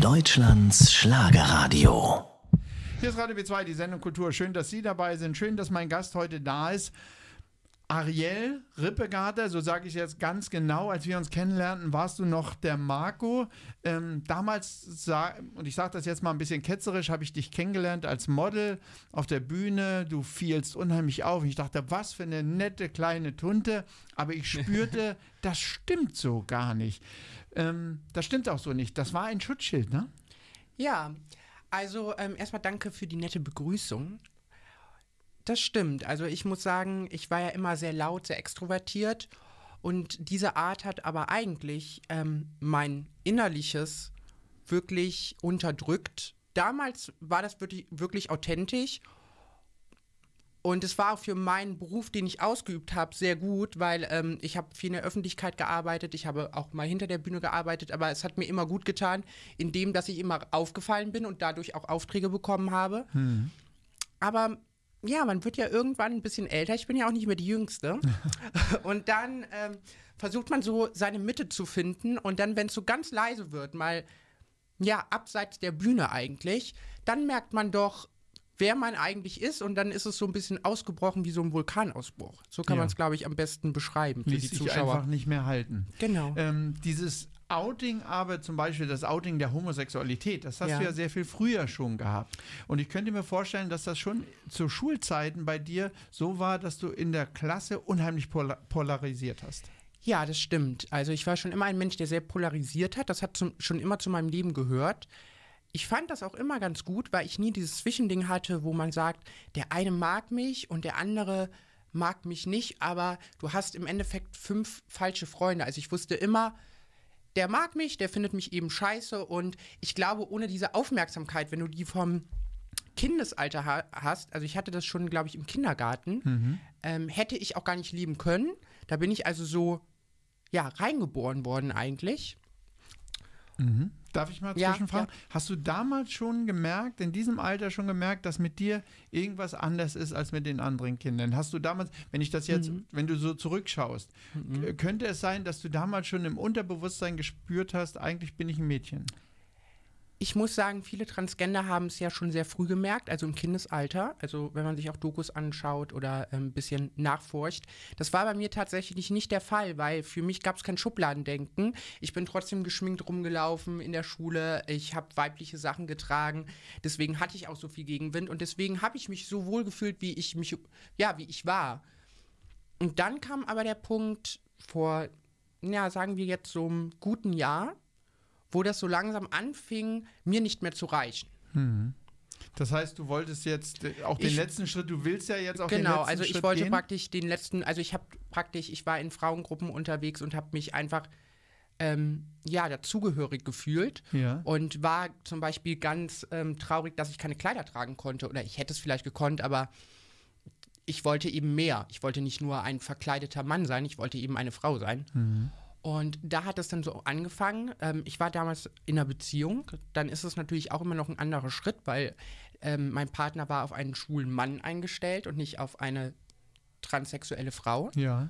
Deutschlands Schlagerradio. Hier ist Radio B2, die Sendung Kultur. Schön, dass Sie dabei sind. Schön, dass mein Gast heute da ist. Ariel Rippegarter, so sage ich jetzt ganz genau, als wir uns kennenlernten, warst du noch der Marco. Ähm, damals, und ich sage das jetzt mal ein bisschen ketzerisch, habe ich dich kennengelernt als Model auf der Bühne. Du fielst unheimlich auf. ich dachte, was für eine nette kleine Tunte. Aber ich spürte, das stimmt so gar nicht. Ähm, das stimmt auch so nicht. Das war ein Schutzschild, ne? Ja, also ähm, erstmal danke für die nette Begrüßung. Das stimmt. Also ich muss sagen, ich war ja immer sehr laut, sehr extrovertiert. Und diese Art hat aber eigentlich ähm, mein Innerliches wirklich unterdrückt. Damals war das wirklich, wirklich authentisch und es war auch für meinen Beruf, den ich ausgeübt habe, sehr gut, weil ähm, ich habe viel in der Öffentlichkeit gearbeitet, ich habe auch mal hinter der Bühne gearbeitet, aber es hat mir immer gut getan, indem, dass ich immer aufgefallen bin und dadurch auch Aufträge bekommen habe. Hm. Aber ja, man wird ja irgendwann ein bisschen älter. Ich bin ja auch nicht mehr die Jüngste. und dann ähm, versucht man so seine Mitte zu finden. Und dann, wenn es so ganz leise wird, mal ja, abseits der Bühne eigentlich, dann merkt man doch, wer man eigentlich ist und dann ist es so ein bisschen ausgebrochen wie so ein Vulkanausbruch. So kann ja. man es, glaube ich, am besten beschreiben für Ließ die Zuschauer. Sich einfach nicht mehr halten. Genau. Ähm, dieses Outing aber zum Beispiel das Outing der Homosexualität, das hast ja. du ja sehr viel früher schon gehabt. Und ich könnte mir vorstellen, dass das schon zu Schulzeiten bei dir so war, dass du in der Klasse unheimlich polarisiert hast. Ja, das stimmt. Also ich war schon immer ein Mensch, der sehr polarisiert hat. Das hat zum, schon immer zu meinem Leben gehört ich fand das auch immer ganz gut, weil ich nie dieses Zwischending hatte, wo man sagt, der eine mag mich und der andere mag mich nicht, aber du hast im Endeffekt fünf falsche Freunde. Also ich wusste immer, der mag mich, der findet mich eben scheiße und ich glaube, ohne diese Aufmerksamkeit, wenn du die vom Kindesalter ha hast, also ich hatte das schon, glaube ich, im Kindergarten, mhm. ähm, hätte ich auch gar nicht lieben können. Da bin ich also so, ja, reingeboren worden eigentlich. Mhm. Darf ich mal ja, zwischenfragen? Ja. Hast du damals schon gemerkt, in diesem Alter schon gemerkt, dass mit dir irgendwas anders ist als mit den anderen Kindern? Hast du damals, wenn ich das jetzt, mhm. wenn du so zurückschaust, mhm. könnte es sein, dass du damals schon im Unterbewusstsein gespürt hast, eigentlich bin ich ein Mädchen? ich muss sagen, viele Transgender haben es ja schon sehr früh gemerkt, also im Kindesalter. Also wenn man sich auch Dokus anschaut oder ein ähm, bisschen nachforscht. Das war bei mir tatsächlich nicht der Fall, weil für mich gab es kein Schubladendenken. Ich bin trotzdem geschminkt rumgelaufen in der Schule. Ich habe weibliche Sachen getragen. Deswegen hatte ich auch so viel Gegenwind und deswegen habe ich mich so wohl gefühlt, wie ich mich, ja, wie ich war. Und dann kam aber der Punkt vor, ja, sagen wir jetzt so einem guten Jahr wo das so langsam anfing, mir nicht mehr zu reichen. Mhm. Das heißt, du wolltest jetzt äh, auch den ich, letzten Schritt, du willst ja jetzt auch genau, den letzten Schritt. Genau, also ich Schritt wollte gehen. praktisch den letzten, also ich habe praktisch, ich war in Frauengruppen unterwegs und habe mich einfach ähm, ja dazugehörig gefühlt ja. und war zum Beispiel ganz ähm, traurig, dass ich keine Kleider tragen konnte oder ich hätte es vielleicht gekonnt, aber ich wollte eben mehr. Ich wollte nicht nur ein verkleideter Mann sein, ich wollte eben eine Frau sein. Mhm. Und da hat es dann so angefangen. Ähm, ich war damals in einer Beziehung. Dann ist es natürlich auch immer noch ein anderer Schritt, weil ähm, mein Partner war auf einen schwulen Mann eingestellt und nicht auf eine transsexuelle Frau. Ja.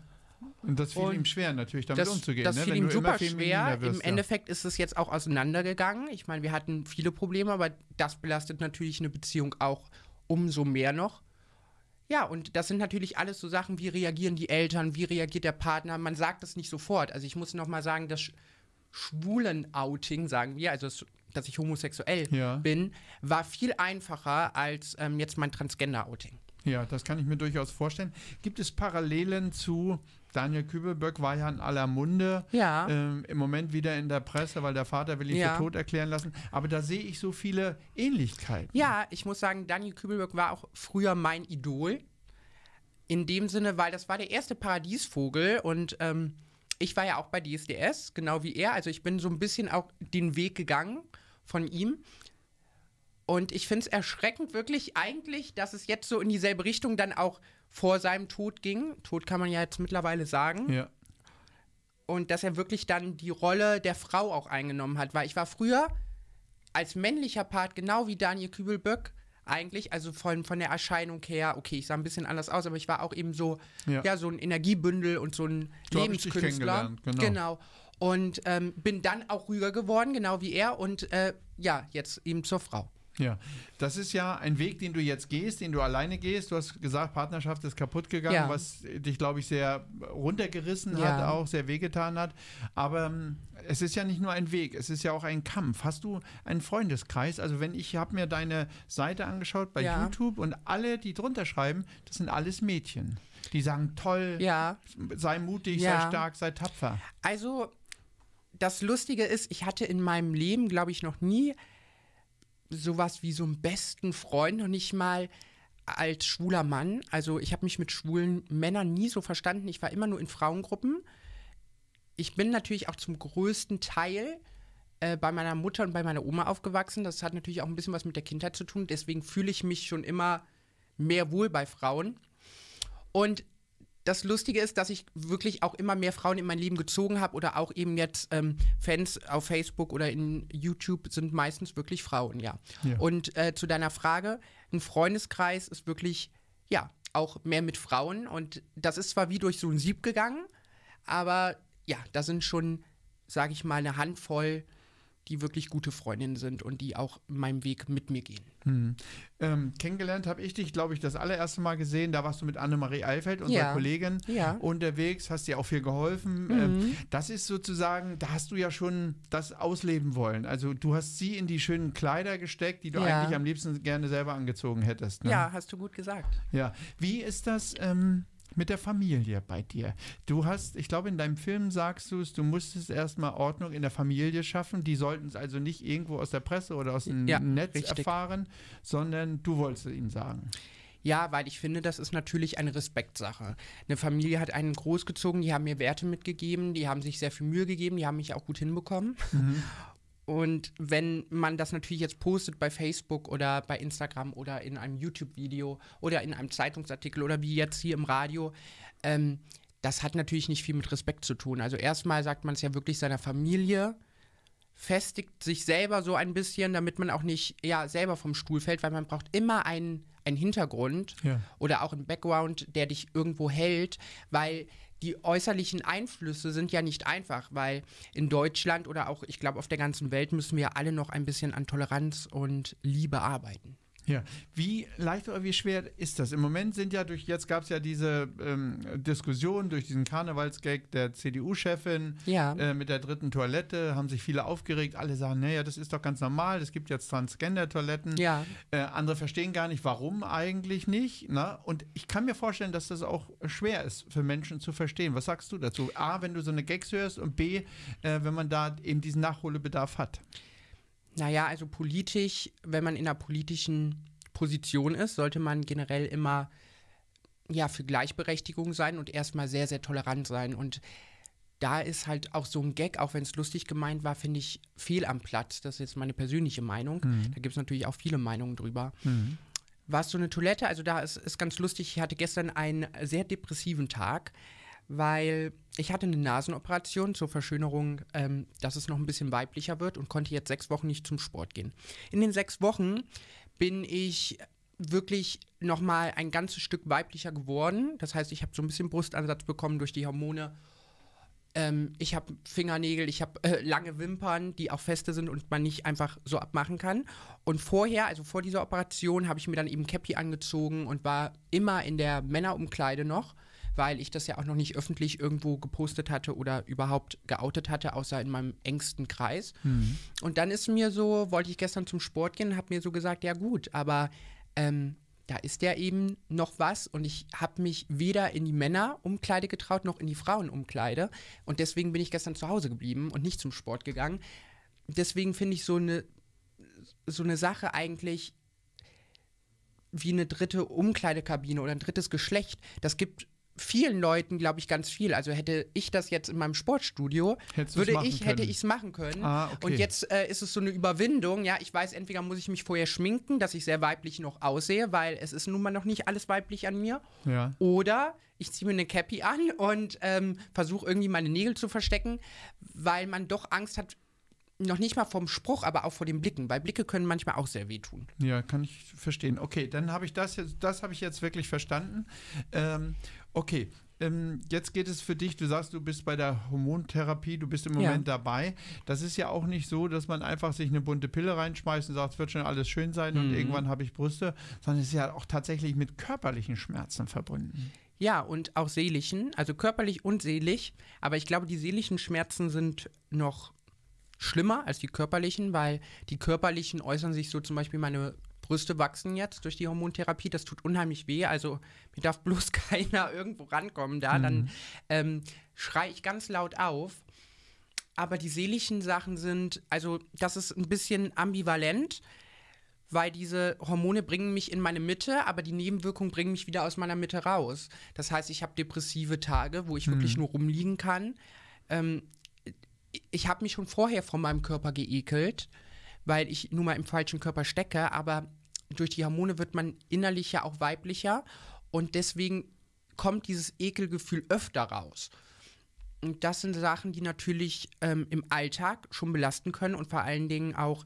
Und das fiel und ihm schwer, natürlich damit das, umzugehen. Das ne? fiel Wenn ihm super schwer. Wirst, Im Endeffekt ist es jetzt auch auseinandergegangen. Ich meine, wir hatten viele Probleme, aber das belastet natürlich eine Beziehung auch umso mehr noch. Ja, und das sind natürlich alles so Sachen, wie reagieren die Eltern, wie reagiert der Partner. Man sagt das nicht sofort. Also ich muss nochmal sagen, das Schwulen-Outing, sagen wir, also das, dass ich homosexuell ja. bin, war viel einfacher als ähm, jetzt mein Transgender-Outing. Ja, das kann ich mir durchaus vorstellen. Gibt es Parallelen zu Daniel Kübelböck war ja in aller Munde, ja. ähm, im Moment wieder in der Presse, weil der Vater will ihn ja. für tot erklären lassen. Aber da sehe ich so viele Ähnlichkeiten. Ja, ich muss sagen, Daniel Kübelböck war auch früher mein Idol. In dem Sinne, weil das war der erste Paradiesvogel und ähm, ich war ja auch bei DSDS, genau wie er. Also ich bin so ein bisschen auch den Weg gegangen von ihm. Und ich finde es erschreckend wirklich eigentlich, dass es jetzt so in dieselbe Richtung dann auch vor seinem Tod ging. Tod kann man ja jetzt mittlerweile sagen. Ja. Und dass er wirklich dann die Rolle der Frau auch eingenommen hat. Weil ich war früher als männlicher Part, genau wie Daniel Kübelböck, eigentlich, also von, von der Erscheinung her, okay, ich sah ein bisschen anders aus, aber ich war auch eben so, ja, ja so ein Energiebündel und so ein so Lebenskünstler. Genau. genau. Und ähm, bin dann auch rüger geworden, genau wie er, und äh, ja, jetzt eben zur Frau. Ja, das ist ja ein Weg, den du jetzt gehst, den du alleine gehst. Du hast gesagt, Partnerschaft ist kaputt gegangen, ja. was dich, glaube ich, sehr runtergerissen ja. hat, auch sehr wehgetan hat. Aber ähm, es ist ja nicht nur ein Weg, es ist ja auch ein Kampf. Hast du einen Freundeskreis? Also wenn ich habe mir deine Seite angeschaut bei ja. YouTube und alle, die drunter schreiben, das sind alles Mädchen. Die sagen, toll, sei mutig, sei stark, sei tapfer. Also das Lustige ist, ich hatte in meinem Leben, glaube ich, noch nie sowas wie so einen besten Freund noch nicht mal als schwuler Mann. Also ich habe mich mit schwulen Männern nie so verstanden. Ich war immer nur in Frauengruppen. Ich bin natürlich auch zum größten Teil äh, bei meiner Mutter und bei meiner Oma aufgewachsen. Das hat natürlich auch ein bisschen was mit der Kindheit zu tun. Deswegen fühle ich mich schon immer mehr wohl bei Frauen. Und das Lustige ist, dass ich wirklich auch immer mehr Frauen in mein Leben gezogen habe oder auch eben jetzt ähm, Fans auf Facebook oder in YouTube sind meistens wirklich Frauen, ja. ja. Und äh, zu deiner Frage, ein Freundeskreis ist wirklich, ja, auch mehr mit Frauen und das ist zwar wie durch so ein Sieb gegangen, aber ja, da sind schon, sage ich mal, eine Handvoll die wirklich gute Freundinnen sind und die auch meinem Weg mit mir gehen. Hm. Ähm, kennengelernt habe ich dich, glaube ich, das allererste Mal gesehen. Da warst du mit Annemarie Eifeld, unserer ja. Kollegin, ja. unterwegs, hast dir auch viel geholfen. Mhm. Ähm, das ist sozusagen, da hast du ja schon das ausleben wollen. Also du hast sie in die schönen Kleider gesteckt, die du ja. eigentlich am liebsten gerne selber angezogen hättest. Ne? Ja, hast du gut gesagt. Ja. Wie ist das? Ähm mit der Familie bei dir. Du hast, ich glaube, in deinem Film sagst du es, du musstest erstmal Ordnung in der Familie schaffen. Die sollten es also nicht irgendwo aus der Presse oder aus dem ja, Netz richtig. erfahren, sondern du wolltest es ihnen sagen. Ja, weil ich finde, das ist natürlich eine Respektsache. Eine Familie hat einen großgezogen, die haben mir Werte mitgegeben, die haben sich sehr viel Mühe gegeben, die haben mich auch gut hinbekommen. Mhm. Und wenn man das natürlich jetzt postet bei Facebook oder bei Instagram oder in einem YouTube-Video oder in einem Zeitungsartikel oder wie jetzt hier im Radio, ähm, das hat natürlich nicht viel mit Respekt zu tun. Also erstmal sagt man es ja wirklich seiner Familie, festigt sich selber so ein bisschen, damit man auch nicht ja, selber vom Stuhl fällt, weil man braucht immer einen, einen Hintergrund ja. oder auch einen Background, der dich irgendwo hält, weil die äußerlichen Einflüsse sind ja nicht einfach, weil in Deutschland oder auch, ich glaube, auf der ganzen Welt müssen wir alle noch ein bisschen an Toleranz und Liebe arbeiten. Ja, wie leicht oder wie schwer ist das? Im Moment sind ja durch, jetzt gab es ja diese ähm, Diskussion durch diesen Karnevalsgag der CDU-Chefin ja. äh, mit der dritten Toilette, haben sich viele aufgeregt, alle sagen, naja, das ist doch ganz normal, es gibt jetzt Transgender-Toiletten. Ja. Äh, andere verstehen gar nicht, warum eigentlich nicht. Na? Ne? Und ich kann mir vorstellen, dass das auch schwer ist für Menschen zu verstehen. Was sagst du dazu? A, wenn du so eine Gags hörst und B, äh, wenn man da eben diesen Nachholbedarf hat. Naja, also politisch, wenn man in einer politischen Position ist, sollte man generell immer ja für Gleichberechtigung sein und erstmal sehr, sehr tolerant sein. Und da ist halt auch so ein Gag, auch wenn es lustig gemeint war, finde ich fehl am Platz. Das ist jetzt meine persönliche Meinung. Mhm. Da gibt es natürlich auch viele Meinungen drüber. Mhm. Warst du eine Toilette? Also da ist, ist ganz lustig. Ich hatte gestern einen sehr depressiven Tag weil ich hatte eine Nasenoperation zur Verschönerung, ähm, dass es noch ein bisschen weiblicher wird und konnte jetzt sechs Wochen nicht zum Sport gehen. In den sechs Wochen bin ich wirklich nochmal ein ganzes Stück weiblicher geworden. Das heißt, ich habe so ein bisschen Brustansatz bekommen durch die Hormone. Ähm, ich habe Fingernägel, ich habe äh, lange Wimpern, die auch feste sind und man nicht einfach so abmachen kann. Und vorher, also vor dieser Operation, habe ich mir dann eben Cappy angezogen und war immer in der Männerumkleide noch weil ich das ja auch noch nicht öffentlich irgendwo gepostet hatte oder überhaupt geoutet hatte, außer in meinem engsten Kreis. Mhm. Und dann ist mir so, wollte ich gestern zum Sport gehen, habe mir so gesagt, ja gut, aber ähm, da ist ja eben noch was und ich habe mich weder in die Männerumkleide getraut noch in die Frauenumkleide und deswegen bin ich gestern zu Hause geblieben und nicht zum Sport gegangen. Deswegen finde ich so eine so eine Sache eigentlich wie eine dritte Umkleidekabine oder ein drittes Geschlecht, das gibt vielen Leuten, glaube ich, ganz viel. Also hätte ich das jetzt in meinem Sportstudio, Hättest würde ich, können. hätte ich es machen können. Ah, okay. Und jetzt äh, ist es so eine Überwindung. Ja, ich weiß, entweder muss ich mich vorher schminken, dass ich sehr weiblich noch aussehe, weil es ist nun mal noch nicht alles weiblich an mir. Ja. Oder ich ziehe mir eine Cappy an und ähm, versuche irgendwie meine Nägel zu verstecken, weil man doch Angst hat, noch nicht mal vom Spruch, aber auch vor den Blicken, weil Blicke können manchmal auch sehr wehtun. Ja, kann ich verstehen. Okay, dann habe ich das jetzt, das habe ich jetzt wirklich verstanden. Ähm, okay, ähm, jetzt geht es für dich, du sagst, du bist bei der Hormontherapie, du bist im Moment ja. dabei. Das ist ja auch nicht so, dass man einfach sich eine bunte Pille reinschmeißt und sagt, es wird schon alles schön sein mhm. und irgendwann habe ich Brüste, sondern es ist ja auch tatsächlich mit körperlichen Schmerzen verbunden. Ja, und auch seelischen, also körperlich und seelisch. Aber ich glaube, die seelischen Schmerzen sind noch schlimmer als die körperlichen, weil die körperlichen äußern sich so zum Beispiel meine Brüste wachsen jetzt durch die Hormontherapie. Das tut unheimlich weh. Also mir darf bloß keiner irgendwo rankommen da. Mhm. Dann ähm, schreie ich ganz laut auf. Aber die seelischen Sachen sind, also das ist ein bisschen ambivalent, weil diese Hormone bringen mich in meine Mitte, aber die Nebenwirkungen bringen mich wieder aus meiner Mitte raus. Das heißt, ich habe depressive Tage, wo ich mhm. wirklich nur rumliegen kann. Ähm, ich habe mich schon vorher von meinem Körper geekelt, weil ich nun mal im falschen Körper stecke, aber durch die Hormone wird man innerlich ja auch weiblicher und deswegen kommt dieses Ekelgefühl öfter raus. Und das sind Sachen, die natürlich ähm, im Alltag schon belasten können und vor allen Dingen auch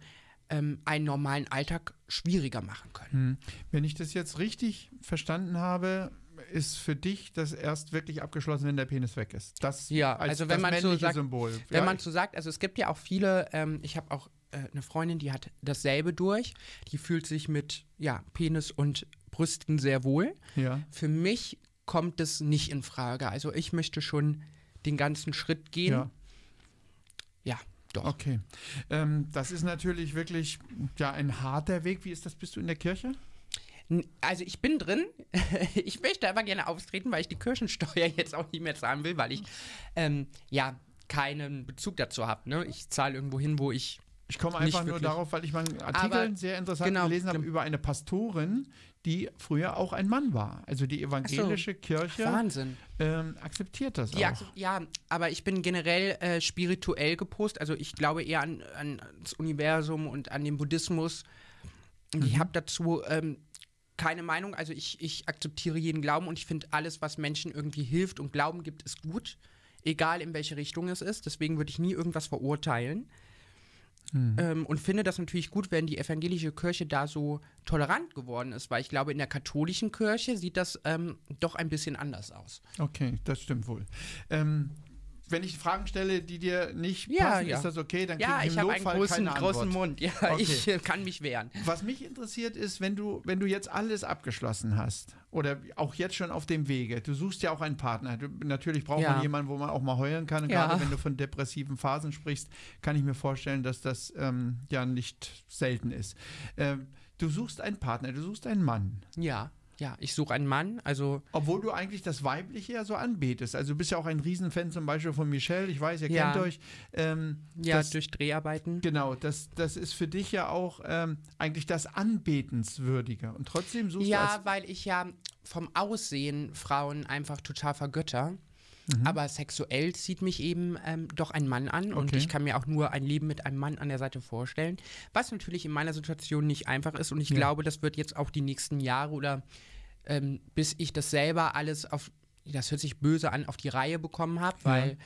ähm, einen normalen Alltag schwieriger machen können. Hm. Wenn ich das jetzt richtig verstanden habe, ist für dich das erst wirklich abgeschlossen, wenn der Penis weg ist. Das ja, als also wenn das man männliche so sagt, Symbol. Wenn ja, man so sagt, also es gibt ja auch viele, ähm, ich habe auch äh, eine Freundin, die hat dasselbe durch, die fühlt sich mit ja, Penis und Brüsten sehr wohl. Ja. Für mich kommt das nicht in Frage. Also ich möchte schon den ganzen Schritt gehen. Ja. ja doch. Okay. Ähm, das ist natürlich wirklich ja, ein harter Weg. Wie ist das? Bist du in der Kirche? Also ich bin drin. Ich möchte aber gerne austreten, weil ich die Kirchensteuer jetzt auch nicht mehr zahlen will, weil ich ähm, ja keinen Bezug dazu habe. Ne? Ich zahle irgendwo hin, wo ich. Ich komme einfach nur darauf, weil ich meinen Artikel sehr interessant genau, gelesen habe über eine Pastorin, die früher auch ein Mann war. Also die evangelische so, Kirche Wahnsinn. Ähm, akzeptiert das die auch. ja, aber ich bin generell äh, spirituell gepostet. Also ich glaube eher an, an, das Universum und an den Buddhismus. Ich mhm. habe dazu ähm, keine Meinung. Also ich, ich akzeptiere jeden Glauben und ich finde alles, was Menschen irgendwie hilft und Glauben gibt, ist gut. Egal in welche Richtung es ist. Deswegen würde ich nie irgendwas verurteilen. Mhm. Ähm, und finde das natürlich gut, wenn die evangelische Kirche da so tolerant geworden ist, weil ich glaube, in der katholischen Kirche sieht das ähm, doch ein bisschen anders aus. Okay, das stimmt wohl. Ähm, wenn ich Fragen stelle, die dir nicht ja, passen, ja. ist das okay? Dann ja, ich habe einen großen, großen Mund. Ja, okay. ich äh, kann mich wehren. Was mich interessiert ist, wenn du, wenn du jetzt alles abgeschlossen hast oder auch jetzt schon auf dem Wege, du suchst ja auch einen Partner. Du, natürlich braucht ja. man jemanden, wo man auch mal heulen kann. Und gerade wenn du von depressiven Phasen sprichst, kann ich mir vorstellen, dass das ähm, ja nicht selten ist. Ähm, du suchst einen Partner, du suchst einen Mann. Ja ja, ich suche einen Mann. Also Obwohl du eigentlich das Weibliche ja so anbetest. Also du bist ja auch ein Riesenfan zum Beispiel von Michelle. Ich weiß, ihr ja. kennt euch. Ähm, ja, das, durch Dreharbeiten. Genau, das, das ist für dich ja auch ähm, eigentlich das Anbetenswürdige. Und trotzdem suchst ja, du. Ja, weil ich ja vom Aussehen Frauen einfach total vergötter. Mhm. Aber sexuell zieht mich eben ähm, doch ein Mann an und ich kann mir auch nur ein Leben mit einem Mann an der Seite vorstellen, was natürlich in meiner Situation nicht einfach ist und ich ja. glaube, das wird jetzt auch die nächsten Jahre oder ähm, bis ich das selber alles auf, das hört sich böse an, auf die Reihe bekommen habe, weil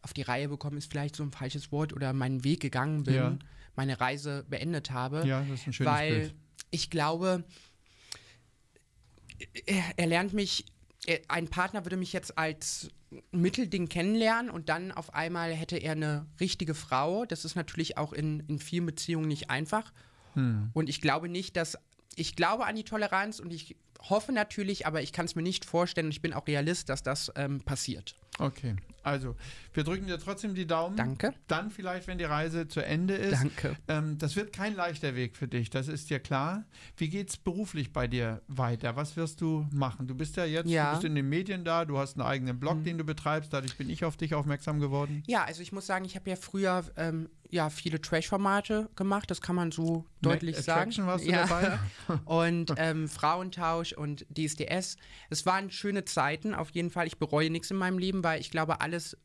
auf die Reihe bekommen ist vielleicht so ein falsches Wort oder meinen Weg gegangen bin, ja. meine Reise beendet habe. Ja, das ist ein schönes weil Bild. ich glaube, er, er lernt mich äh, ein Partner würde mich jetzt als Mittelding kennenlernen und dann auf einmal hätte er eine richtige Frau. Das ist natürlich auch in, in vielen Beziehungen nicht einfach. Hm. Und ich glaube nicht, dass ich glaube an die Toleranz und ich hoffe natürlich, aber ich kann es mir nicht vorstellen und ich bin auch Realist, dass das ähm, passiert. Okay. Also, wir drücken dir trotzdem die Daumen. Danke. Dann vielleicht, wenn die Reise zu Ende ist. Danke. Ähm, das wird kein leichter Weg für dich, das ist dir klar. Wie geht es beruflich bei dir weiter? Was wirst du machen? Du bist ja jetzt ja. Du bist in den Medien da, du hast einen eigenen Blog, mhm. den du betreibst, dadurch bin ich auf dich aufmerksam geworden. Ja, also ich muss sagen, ich habe ja früher ähm, ja viele Trash-Formate gemacht, das kann man so deutlich Night sagen. warst du ja. dabei. und ähm, Frauentausch und DSDS. Es waren schöne Zeiten, auf jeden Fall. Ich bereue nichts in meinem Leben, weil ich glaube, alles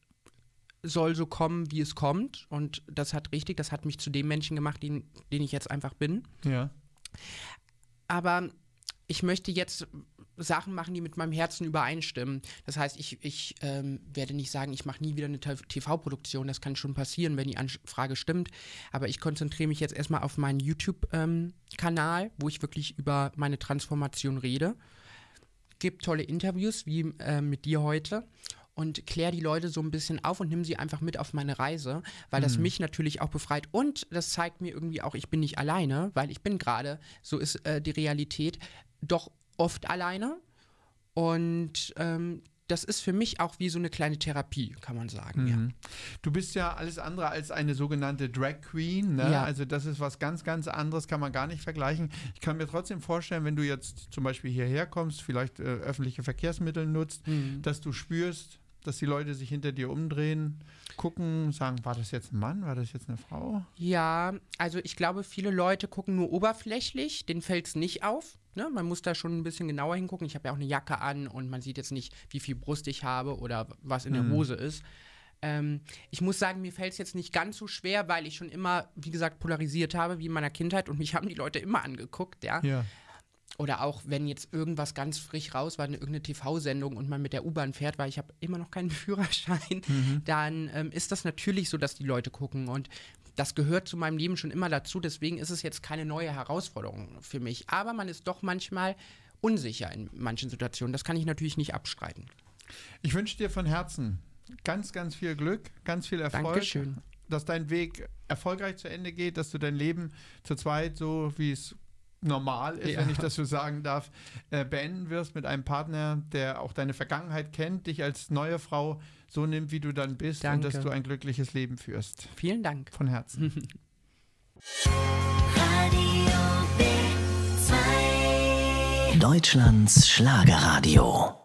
soll so kommen, wie es kommt. Und das hat richtig, das hat mich zu dem Menschen gemacht, den, den ich jetzt einfach bin. Ja. Aber ich möchte jetzt Sachen machen, die mit meinem Herzen übereinstimmen. Das heißt, ich, ich ähm, werde nicht sagen, ich mache nie wieder eine TV-Produktion. Das kann schon passieren, wenn die Anfrage stimmt. Aber ich konzentriere mich jetzt erstmal auf meinen YouTube-Kanal, ähm, wo ich wirklich über meine Transformation rede. Gib tolle Interviews, wie äh, mit dir heute und klär die Leute so ein bisschen auf und nimm sie einfach mit auf meine Reise, weil das mhm. mich natürlich auch befreit und das zeigt mir irgendwie auch, ich bin nicht alleine, weil ich bin gerade, so ist äh, die Realität, doch oft alleine. Und ähm, das ist für mich auch wie so eine kleine Therapie, kann man sagen. Mhm. Ja. Du bist ja alles andere als eine sogenannte Drag Queen. Ne? Ja. Also das ist was ganz, ganz anderes, kann man gar nicht vergleichen. Ich kann mir trotzdem vorstellen, wenn du jetzt zum Beispiel hierher kommst, vielleicht äh, öffentliche Verkehrsmittel nutzt, mhm. dass du spürst, dass die Leute sich hinter dir umdrehen, gucken, sagen, war das jetzt ein Mann, war das jetzt eine Frau? Ja, also ich glaube, viele Leute gucken nur oberflächlich, denen fällt es nicht auf ne, man muss da schon ein bisschen genauer hingucken. Ich habe ja auch eine Jacke an und man sieht jetzt nicht, wie viel Brust ich habe oder was in mhm. der Hose ist. Ähm, ich muss sagen, mir fällt es jetzt nicht ganz so schwer, weil ich schon immer, wie gesagt, polarisiert habe, wie in meiner Kindheit und mich haben die Leute immer angeguckt, ja. ja. Oder auch, wenn jetzt irgendwas ganz frisch raus war, eine, irgendeine TV-Sendung und man mit der U-Bahn fährt, weil ich habe immer noch keinen Führerschein, mhm. dann ähm, ist das natürlich so, dass die Leute gucken. Und das gehört zu meinem Leben schon immer dazu. Deswegen ist es jetzt keine neue Herausforderung für mich. Aber man ist doch manchmal unsicher in manchen Situationen. Das kann ich natürlich nicht abstreiten. Ich wünsche dir von Herzen ganz, ganz viel Glück, ganz viel Erfolg. Dankeschön dass dein Weg erfolgreich zu Ende geht, dass du dein Leben zu zweit, so, wie es normal ist, ja. wenn ich das so sagen darf, äh, beenden wirst mit einem Partner, der auch deine Vergangenheit kennt, dich als neue Frau so nimmt, wie du dann bist Danke. und dass du ein glückliches Leben führst. Vielen Dank. Von Herzen. Deutschlands Schlagerradio.